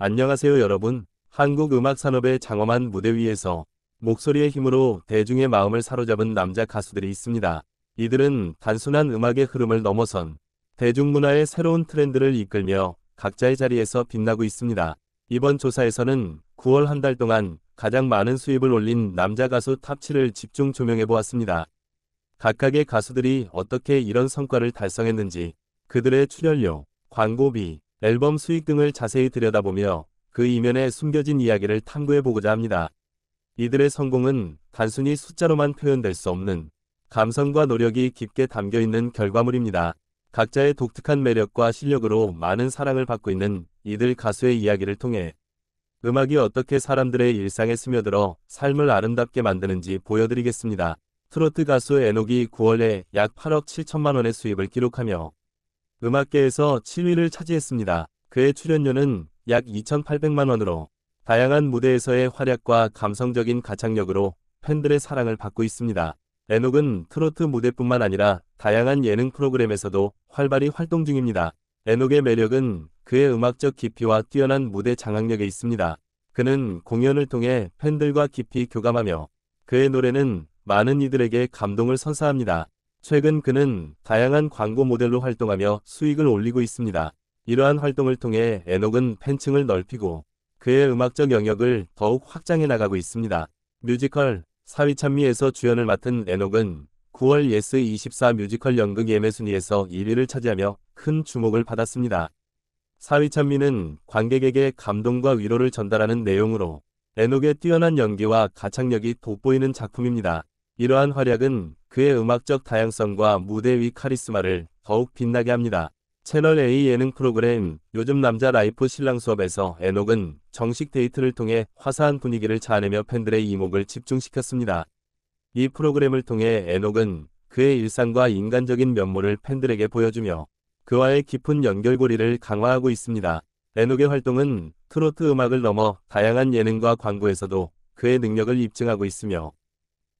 안녕하세요 여러분. 한국 음악 산업의 장엄한 무대 위에서 목소리의 힘으로 대중의 마음을 사로잡은 남자 가수들이 있습니다. 이들은 단순한 음악의 흐름을 넘어선 대중문화의 새로운 트렌드를 이끌며 각자의 자리에서 빛나고 있습니다. 이번 조사에서는 9월 한 달 동안 가장 많은 수입을 올린 남자 가수 탑7을 집중 조명해 보았습니다. 각각의 가수들이 어떻게 이런 성과를 달성했는지, 그들의 출연료, 광고비, 앨범 수익 등을 자세히 들여다보며 그 이면에 숨겨진 이야기를 탐구해보고자 합니다. 이들의 성공은 단순히 숫자로만 표현될 수 없는 감성과 노력이 깊게 담겨있는 결과물입니다. 각자의 독특한 매력과 실력으로 많은 사랑을 받고 있는 이들 가수의 이야기를 통해 음악이 어떻게 사람들의 일상에 스며들어 삶을 아름답게 만드는지 보여드리겠습니다. 트로트 가수 에녹이 9월에 약 8억 7천만 원의 수입을 기록하며 음악계에서 7위를 차지했습니다. 그의 출연료는 약 2,800만원으로 다양한 무대에서의 활약과 감성적인 가창력으로 팬들의 사랑을 받고 있습니다. 에녹은 트로트 무대뿐만 아니라 다양한 예능 프로그램에서도 활발히 활동 중입니다. 에녹의 매력은 그의 음악적 깊이와 뛰어난 무대 장악력에 있습니다. 그는 공연을 통해 팬들과 깊이 교감하며 그의 노래는 많은 이들에게 감동을 선사합니다. 최근 그는 다양한 광고 모델로 활동하며 수익을 올리고 있습니다. 이러한 활동을 통해 에녹은 팬층을 넓히고 그의 음악적 영역을 더욱 확장해 나가고 있습니다. 뮤지컬 사위 찬미에서 주연을 맡은 에녹은 9월 예스24 뮤지컬 연극 예매 순위에서 1위를 차지하며 큰 주목을 받았습니다. 사위 찬미는 관객에게 감동과 위로를 전달하는 내용으로 에녹의 뛰어난 연기와 가창력이 돋보이는 작품입니다. 이러한 활약은 그의 음악적 다양성과 무대 위 카리스마를 더욱 빛나게 합니다. 채널 A 예능 프로그램 요즘 남자 라이프 신랑 수업에서 에녹은 정식 데이트를 통해 화사한 분위기를 자아내며 팬들의 이목을 집중시켰습니다. 이 프로그램을 통해 에녹은 그의 일상과 인간적인 면모를 팬들에게 보여주며 그와의 깊은 연결고리를 강화하고 있습니다. 에녹의 활동은 트로트 음악을 넘어 다양한 예능과 광고에서도 그의 능력을 입증하고 있으며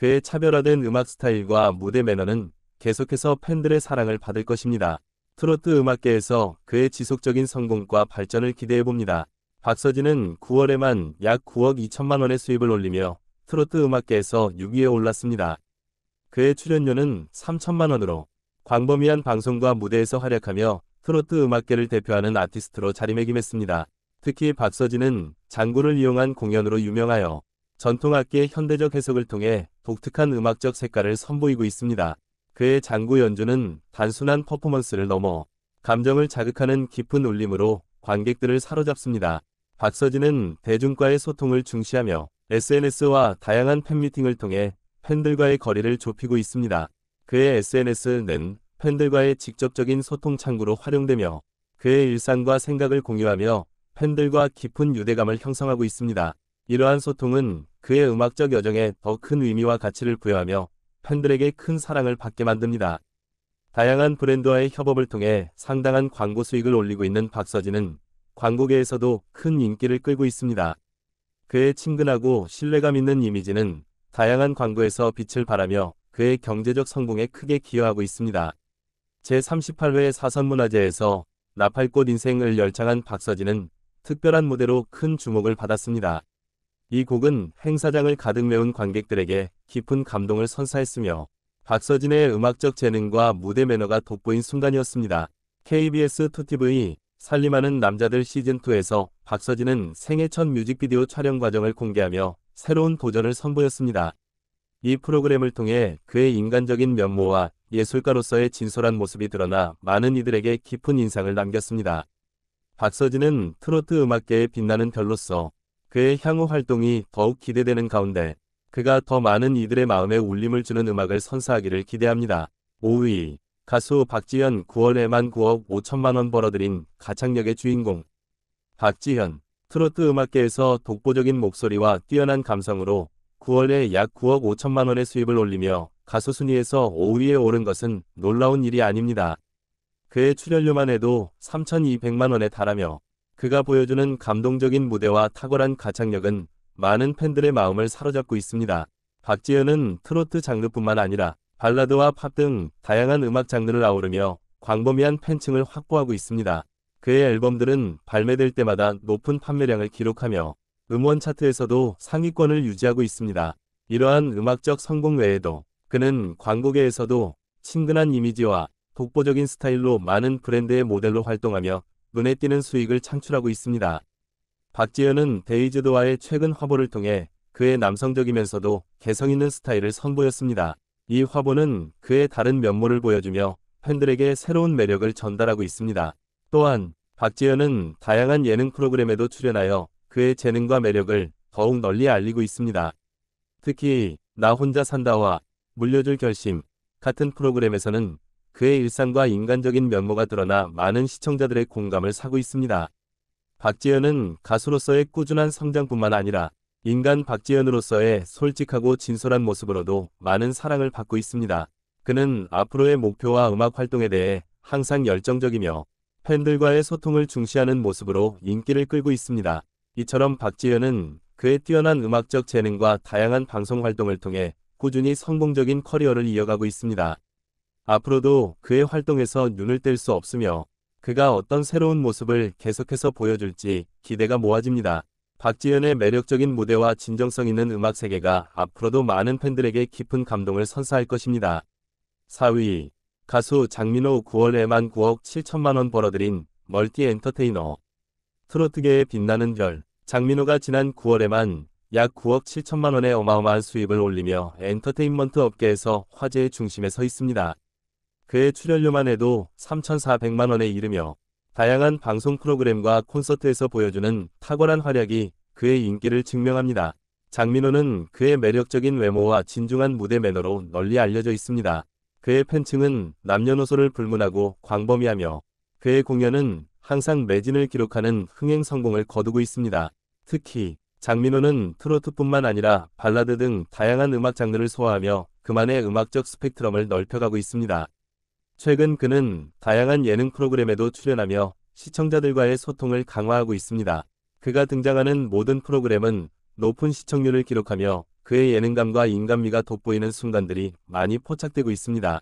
그의 차별화된 음악 스타일과 무대 매너는 계속해서 팬들의 사랑을 받을 것입니다. 트로트 음악계에서 그의 지속적인 성공과 발전을 기대해봅니다. 박서진은 9월에만 약 9억 2천만 원의 수입을 올리며 트로트 음악계에서 6위에 올랐습니다. 그의 출연료는 3천만 원으로 광범위한 방송과 무대에서 활약하며 트로트 음악계를 대표하는 아티스트로 자리매김했습니다. 특히 박서진은 장군을 이용한 공연으로 유명하여 전통악기의 현대적 해석을 통해 독특한 음악적 색깔을 선보이고 있습니다. 그의 장구 연주는 단순한 퍼포먼스를 넘어 감정을 자극하는 깊은 울림으로 관객들을 사로잡습니다. 박서진은 대중과의 소통을 중시하며 SNS와 다양한 팬미팅을 통해 팬들과의 거리를 좁히고 있습니다. 그의 SNS는 팬들과의 직접적인 소통 창구로 활용되며 그의 일상과 생각을 공유하며 팬들과 깊은 유대감을 형성하고 있습니다. 이러한 소통은 그의 음악적 여정에 더 큰 의미와 가치를 부여하며 팬들에게 큰 사랑을 받게 만듭니다. 다양한 브랜드와의 협업을 통해 상당한 광고 수익을 올리고 있는 박서진은 광고계에서도 큰 인기를 끌고 있습니다. 그의 친근하고 신뢰감 있는 이미지는 다양한 광고에서 빛을 발하며 그의 경제적 성공에 크게 기여하고 있습니다. 제38회 사선문화제에서 나팔꽃 인생을 열창한 박서진은 특별한 무대로 큰 주목을 받았습니다. 이 곡은 행사장을 가득 메운 관객들에게 깊은 감동을 선사했으며 박서진의 음악적 재능과 무대 매너가 돋보인 순간이었습니다. KBS 2TV 살림하는 남자들 시즌2에서 박서진은 생애 첫 뮤직비디오 촬영 과정을 공개하며 새로운 도전을 선보였습니다. 이 프로그램을 통해 그의 인간적인 면모와 예술가로서의 진솔한 모습이 드러나 많은 이들에게 깊은 인상을 남겼습니다. 박서진은 트로트 음악계의 빛나는 별로서 그의 향후 활동이 더욱 기대되는 가운데 그가 더 많은 이들의 마음에 울림을 주는 음악을 선사하기를 기대합니다. 5위 가수 박지현 9월에만 9억 5천만원 벌어들인 가창력의 주인공 박지현 트로트 음악계에서 독보적인 목소리와 뛰어난 감성으로 9월에 약 9억 5천만원의 수입을 올리며 가수 순위에서 5위에 오른 것은 놀라운 일이 아닙니다. 그의 출연료만 해도 3,200만원에 달하며 그가 보여주는 감동적인 무대와 탁월한 가창력은 많은 팬들의 마음을 사로잡고 있습니다. 박지현은 트로트 장르뿐만 아니라 발라드와 팝 등 다양한 음악 장르를 아우르며 광범위한 팬층을 확보하고 있습니다. 그의 앨범들은 발매될 때마다 높은 판매량을 기록하며 음원 차트에서도 상위권을 유지하고 있습니다. 이러한 음악적 성공 외에도 그는 광고계에서도 친근한 이미지와 독보적인 스타일로 많은 브랜드의 모델로 활동하며 눈에 띄는 수익을 창출하고 있습니다. 박지현은 데이즈드와의 최근 화보를 통해 그의 남성적이면서도 개성있는 스타일을 선보였습니다. 이 화보는 그의 다른 면모를 보여주며 팬들에게 새로운 매력을 전달하고 있습니다. 또한 박지현은 다양한 예능 프로그램에도 출연하여 그의 재능과 매력을 더욱 널리 알리고 있습니다. 특히 나 혼자 산다와 물려줄 결심 같은 프로그램에서는 그의 일상과 인간적인 면모가 드러나 많은 시청자들의 공감을 사고 있습니다. 박지연은 가수로서의 꾸준한 성장뿐만 아니라 인간 박지연으로서의 솔직하고 진솔한 모습으로도 많은 사랑을 받고 있습니다. 그는 앞으로의 목표와 음악 활동에 대해 항상 열정적이며 팬들과의 소통을 중시하는 모습으로 인기를 끌고 있습니다. 이처럼 박지연은 그의 뛰어난 음악적 재능과 다양한 방송 활동을 통해 꾸준히 성공적인 커리어를 이어가고 있습니다. 앞으로도 그의 활동에서 눈을 뗄 수 없으며 그가 어떤 새로운 모습을 계속해서 보여줄지 기대가 모아집니다. 박지현의 매력적인 무대와 진정성 있는 음악 세계가 앞으로도 많은 팬들에게 깊은 감동을 선사할 것입니다. 4위 가수 장민호 9월에만 9억 7천만원 벌어들인 멀티 엔터테이너 트로트계의 빛나는 별 장민호가 지난 9월에만 약 9억 7천만원의 어마어마한 수입을 올리며 엔터테인먼트 업계에서 화제의 중심에 서 있습니다. 그의 출연료만 해도 3,400만원에 이르며 다양한 방송 프로그램과 콘서트에서 보여주는 탁월한 활약이 그의 인기를 증명합니다. 장민호는 그의 매력적인 외모와 진중한 무대 매너로 널리 알려져 있습니다. 그의 팬층은 남녀노소를 불문하고 광범위하며 그의 공연은 항상 매진을 기록하는 흥행 성공을 거두고 있습니다. 특히 장민호는 트로트뿐만 아니라 발라드 등 다양한 음악 장르를 소화하며 그만의 음악적 스펙트럼을 넓혀가고 있습니다. 최근 그는 다양한 예능 프로그램에도 출연하며 시청자들과의 소통을 강화하고 있습니다. 그가 등장하는 모든 프로그램은 높은 시청률을 기록하며 그의 예능감과 인간미가 돋보이는 순간들이 많이 포착되고 있습니다.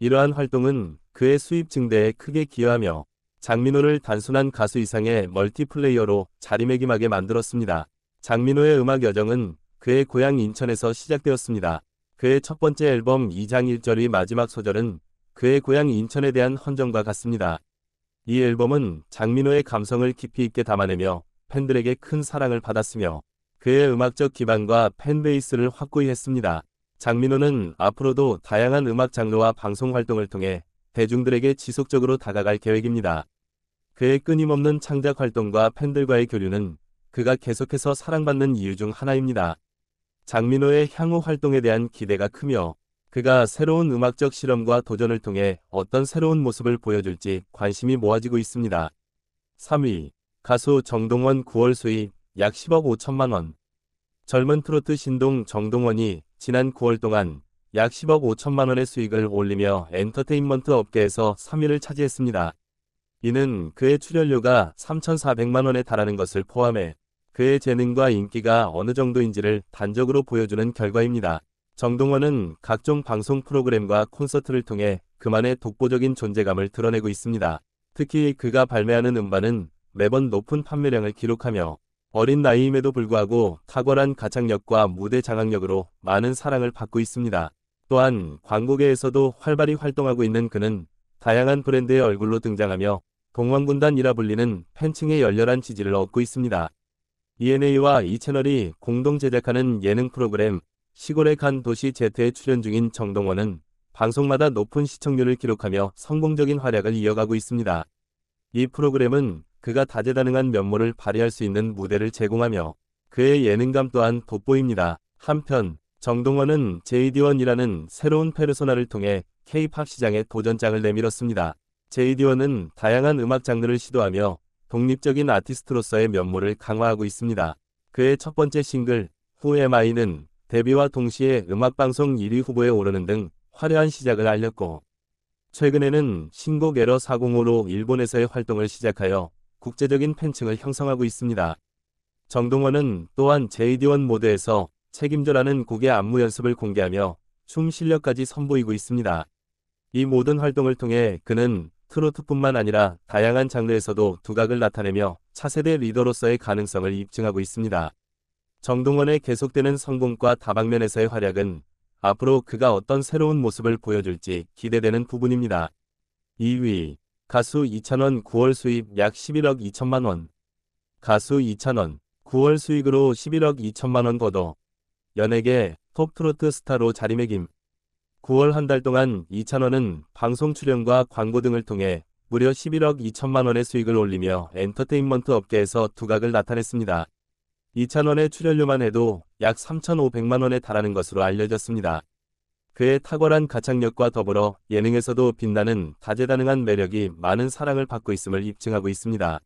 이러한 활동은 그의 수입 증대에 크게 기여하며 장민호를 단순한 가수 이상의 멀티플레이어로 자리매김하게 만들었습니다. 장민호의 음악 여정은 그의 고향 인천에서 시작되었습니다. 그의 첫 번째 앨범 2장 1절의 마지막 소절은 그의 고향 인천에 대한 헌정과 같습니다. 이 앨범은 장민호의 감성을 깊이 있게 담아내며 팬들에게 큰 사랑을 받았으며 그의 음악적 기반과 팬베이스를 확고히 했습니다. 장민호는 앞으로도 다양한 음악 장르와 방송 활동을 통해 대중들에게 지속적으로 다가갈 계획입니다. 그의 끊임없는 창작 활동과 팬들과의 교류는 그가 계속해서 사랑받는 이유 중 하나입니다. 장민호의 향후 활동에 대한 기대가 크며 그가 새로운 음악적 실험과 도전을 통해 어떤 새로운 모습을 보여줄지 관심이 모아지고 있습니다. 3위 가수 정동원 9월 수입 약 10억 5천만 원 젊은 트로트 신동 정동원이 지난 9월 동안 약 10억 5천만 원의 수익을 올리며 엔터테인먼트 업계에서 3위를 차지했습니다. 이는 그의 출연료가 3,400만 원에 달하는 것을 포함해 그의 재능과 인기가 어느 정도인지를 단적으로 보여주는 결과입니다. 정동원은 각종 방송 프로그램과 콘서트를 통해 그만의 독보적인 존재감을 드러내고 있습니다. 특히 그가 발매하는 음반은 매번 높은 판매량을 기록하며 어린 나이임에도 불구하고 탁월한 가창력과 무대 장악력으로 많은 사랑을 받고 있습니다. 또한 광고계에서도 활발히 활동하고 있는 그는 다양한 브랜드의 얼굴로 등장하며 동원군단이라 불리는 팬층의 열렬한 지지를 얻고 있습니다. ENA와 이 채널이 공동 제작하는 예능 프로그램 시골의 간 도시 제트에 출연 중인 정동원은 방송마다 높은 시청률을 기록하며 성공적인 활약을 이어가고 있습니다. 이 프로그램은 그가 다재다능한 면모를 발휘할 수 있는 무대를 제공하며 그의 예능감 또한 돋보입니다. 한편 정동원은 JD1이라는 새로운 페르소나를 통해 k p o p 시장에 도전장을 내밀었습니다. JD1은 다양한 음악 장르를 시도하며 독립적인 아티스트로서의 면모를 강화하고 있습니다. 그의 첫 번째 싱글 Who Am I는 데뷔와 동시에 음악방송 1위 후보에 오르는 등 화려한 시작을 알렸고 최근에는 신곡 에러 405로 일본에서의 활동을 시작하여 국제적인 팬층을 형성하고 있습니다. 정동원은 또한 JD1 모드에서 책임져라는 곡의 안무 연습을 공개하며 춤 실력까지 선보이고 있습니다. 이 모든 활동을 통해 그는 트로트뿐만 아니라 다양한 장르에서도 두각을 나타내며 차세대 리더로서의 가능성을 입증하고 있습니다. 정동원의 계속되는 성공과 다방면에서의 활약은 앞으로 그가 어떤 새로운 모습을 보여줄지 기대되는 부분입니다. 2위 가수 이찬원 9월 수입 약 11억 2천만 원 가수 이찬원 9월 수익으로 11억 2천만 원 거둬 연예계 톱트로트 스타로 자리매김 9월 한 달 동안 이찬원은 방송 출연과 광고 등을 통해 무려 11억 2천만 원의 수익을 올리며 엔터테인먼트 업계에서 두각을 나타냈습니다. 2,000원의 출연료만 해도 약 3,500만원에 달하는 것으로 알려졌습니다. 그의 탁월한 가창력과 더불어 예능에서도 빛나는 다재다능한 매력이 많은 사랑을 받고 있음을 입증하고 있습니다.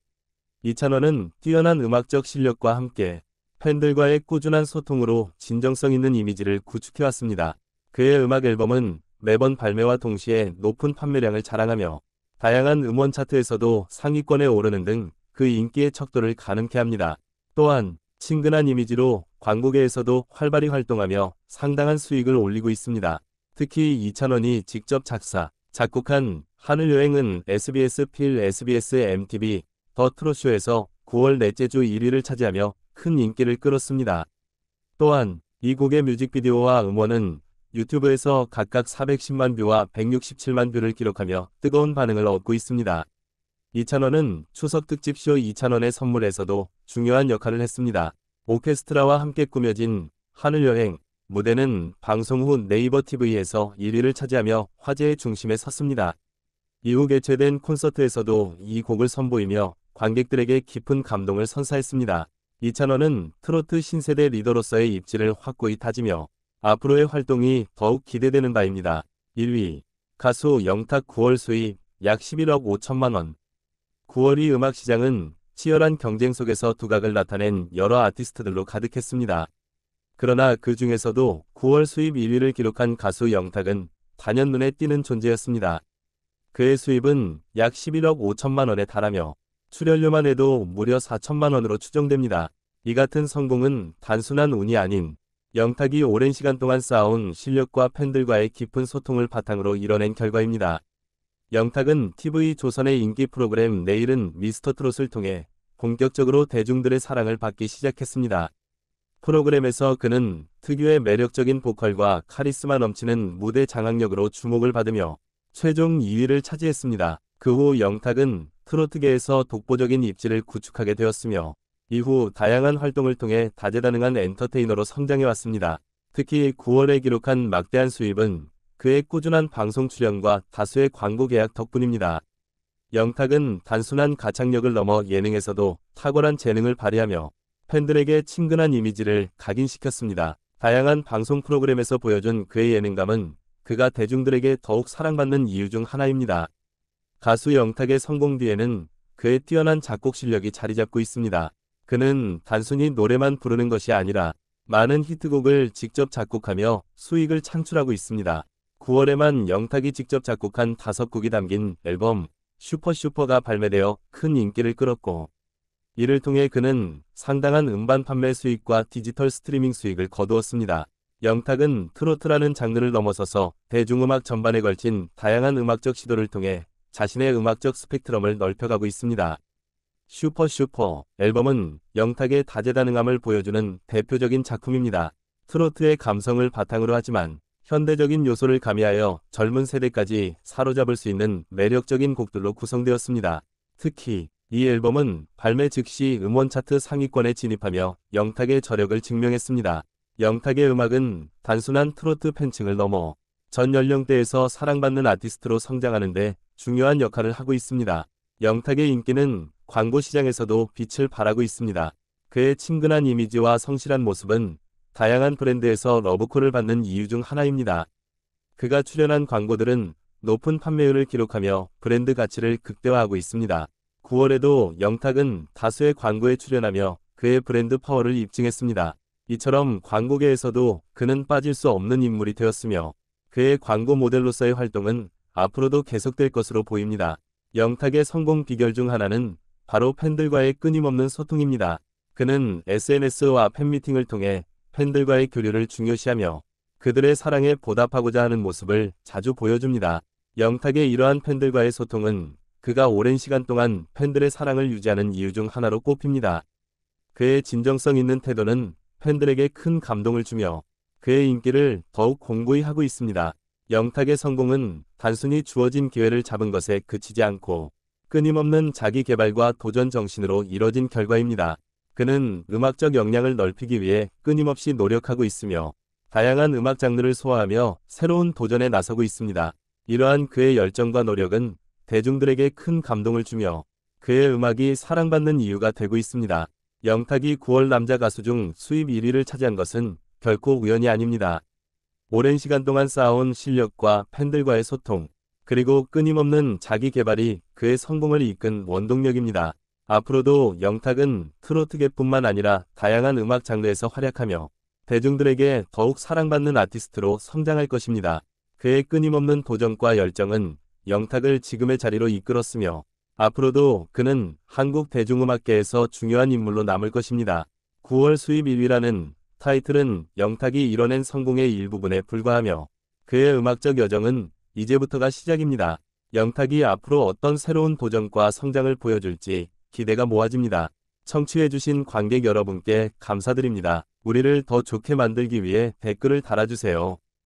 이찬원은 뛰어난 음악적 실력과 함께 팬들과의 꾸준한 소통으로 진정성 있는 이미지를 구축해왔습니다. 그의 음악 앨범은 매번 발매와 동시에 높은 판매량을 자랑하며 다양한 음원 차트에서도 상위권에 오르는 등 그 인기의 척도를 가늠케 합니다. 또한 친근한 이미지로 광고계에서도 활발히 활동하며 상당한 수익을 올리고 있습니다. 특히 이찬원이 직접 작사, 작곡한 하늘여행은 SBS 필 SBS MTV 더 트롯쇼에서 9월 넷째 주 1위를 차지하며 큰 인기를 끌었습니다. 또한 이 곡의 뮤직비디오와 음원은 유튜브에서 각각 410만 뷰와 167만 뷰를 기록하며 뜨거운 반응을 얻고 있습니다. 이찬원은 추석 특집쇼 이찬원의 선물에서도 중요한 역할을 했습니다. 오케스트라와 함께 꾸며진 하늘여행 무대는 방송 후 네이버 TV에서 1위를 차지하며 화제의 중심에 섰습니다. 이후 개최된 콘서트에서도 이 곡을 선보이며 관객들에게 깊은 감동을 선사했습니다. 이찬원은 트로트 신세대 리더로서의 입지를 확고히 다지며 앞으로의 활동이 더욱 기대되는 바입니다. 1위 가수 영탁 9월 수입 약 11억 5천만원 9월이 음악 시장은 치열한 경쟁 속에서 두각을 나타낸 여러 아티스트들로 가득했습니다. 그러나 그 중에서도 9월 수입 1위를 기록한 가수 영탁은 단연 눈에 띄는 존재였습니다. 그의 수입은 약 11억 5천만 원에 달하며 출연료만 해도 무려 4천만 원으로 추정됩니다. 이 같은 성공은 단순한 운이 아닌 영탁이 오랜 시간 동안 쌓아온 실력과 팬들과의 깊은 소통을 바탕으로 이뤄낸 결과입니다. 영탁은 TV조선의 인기 프로그램 내일은 미스터트롯을 통해 본격적으로 대중들의 사랑을 받기 시작했습니다. 프로그램에서 그는 특유의 매력적인 보컬과 카리스마 넘치는 무대 장악력으로 주목을 받으며 최종 2위를 차지했습니다. 그 후 영탁은 트로트계에서 독보적인 입지를 구축하게 되었으며 이후 다양한 활동을 통해 다재다능한 엔터테이너로 성장해왔습니다. 특히 9월에 기록한 막대한 수입은 그의 꾸준한 방송 출연과 다수의 광고 계약 덕분입니다. 영탁은 단순한 가창력을 넘어 예능에서도 탁월한 재능을 발휘하며 팬들에게 친근한 이미지를 각인시켰습니다. 다양한 방송 프로그램에서 보여준 그의 예능감은 그가 대중들에게 더욱 사랑받는 이유 중 하나입니다. 가수 영탁의 성공 뒤에는 그의 뛰어난 작곡 실력이 자리잡고 있습니다. 그는 단순히 노래만 부르는 것이 아니라 많은 히트곡을 직접 작곡하며 수익을 창출하고 있습니다. 9월에만 영탁이 직접 작곡한 5곡이 담긴 앨범 슈퍼슈퍼가 발매되어 큰 인기를 끌었고 이를 통해 그는 상당한 음반 판매 수익과 디지털 스트리밍 수익을 거두었습니다. 영탁은 트로트라는 장르를 넘어서서 대중음악 전반에 걸친 다양한 음악적 시도를 통해 자신의 음악적 스펙트럼을 넓혀가고 있습니다. 슈퍼슈퍼 슈퍼 앨범은 영탁의 다재다능함을 보여주는 대표적인 작품입니다. 트로트의 감성을 바탕으로 하지만 현대적인 요소를 가미하여 젊은 세대까지 사로잡을 수 있는 매력적인 곡들로 구성되었습니다. 특히 이 앨범은 발매 즉시 음원 차트 상위권에 진입하며 영탁의 저력을 증명했습니다. 영탁의 음악은 단순한 트로트 팬층을 넘어 전 연령대에서 사랑받는 아티스트로 성장하는데 중요한 역할을 하고 있습니다. 영탁의 인기는 광고 시장에서도 빛을 발하고 있습니다. 그의 친근한 이미지와 성실한 모습은 다양한 브랜드에서 러브콜을 받는 이유 중 하나입니다. 그가 출연한 광고들은 높은 판매율을 기록하며 브랜드 가치를 극대화하고 있습니다. 9월에도 영탁은 다수의 광고에 출연하며 그의 브랜드 파워를 입증했습니다. 이처럼 광고계에서도 그는 빠질 수 없는 인물이 되었으며 그의 광고 모델로서의 활동은 앞으로도 계속될 것으로 보입니다. 영탁의 성공 비결 중 하나는 바로 팬들과의 끊임없는 소통입니다. 그는 SNS와 팬미팅을 통해 팬들과의 교류를 중요시하며 그들의 사랑에 보답하고자 하는 모습을 자주 보여줍니다. 영탁의 이러한 팬들과의 소통은 그가 오랜 시간 동안 팬들의 사랑을 유지하는 이유 중 하나로 꼽힙니다. 그의 진정성 있는 태도는 팬들에게 큰 감동을 주며 그의 인기를 더욱 공고히 하고 있습니다. 영탁의 성공은 단순히 주어진 기회를 잡은 것에 그치지 않고 끊임없는 자기 개발과 도전 정신으로 이뤄진 결과입니다. 그는 음악적 역량을 넓히기 위해 끊임없이 노력하고 있으며 다양한 음악 장르를 소화하며 새로운 도전에 나서고 있습니다. 이러한 그의 열정과 노력은 대중들에게 큰 감동을 주며 그의 음악이 사랑받는 이유가 되고 있습니다. 영탁이 9월 남자 가수 중 수입 1위를 차지한 것은 결코 우연이 아닙니다. 오랜 시간 동안 쌓아온 실력과 팬들과의 소통, 그리고 끊임없는 자기 개발이 그의 성공을 이끈 원동력입니다. 앞으로도 영탁은 트로트계뿐만 아니라 다양한 음악 장르에서 활약하며 대중들에게 더욱 사랑받는 아티스트로 성장할 것입니다. 그의 끊임없는 도전과 열정은 영탁을 지금의 자리로 이끌었으며 앞으로도 그는 한국 대중음악계에서 중요한 인물로 남을 것입니다. 9월 수입 1위라는 타이틀은 영탁이 이뤄낸 성공의 일부분에 불과하며 그의 음악적 여정은 이제부터가 시작입니다. 영탁이 앞으로 어떤 새로운 도전과 성장을 보여줄지 기대가 모아집니다. 청취해주신 관객 여러분께 감사드립니다. 우리를 더 좋게 만들기 위해 댓글을 달아주세요.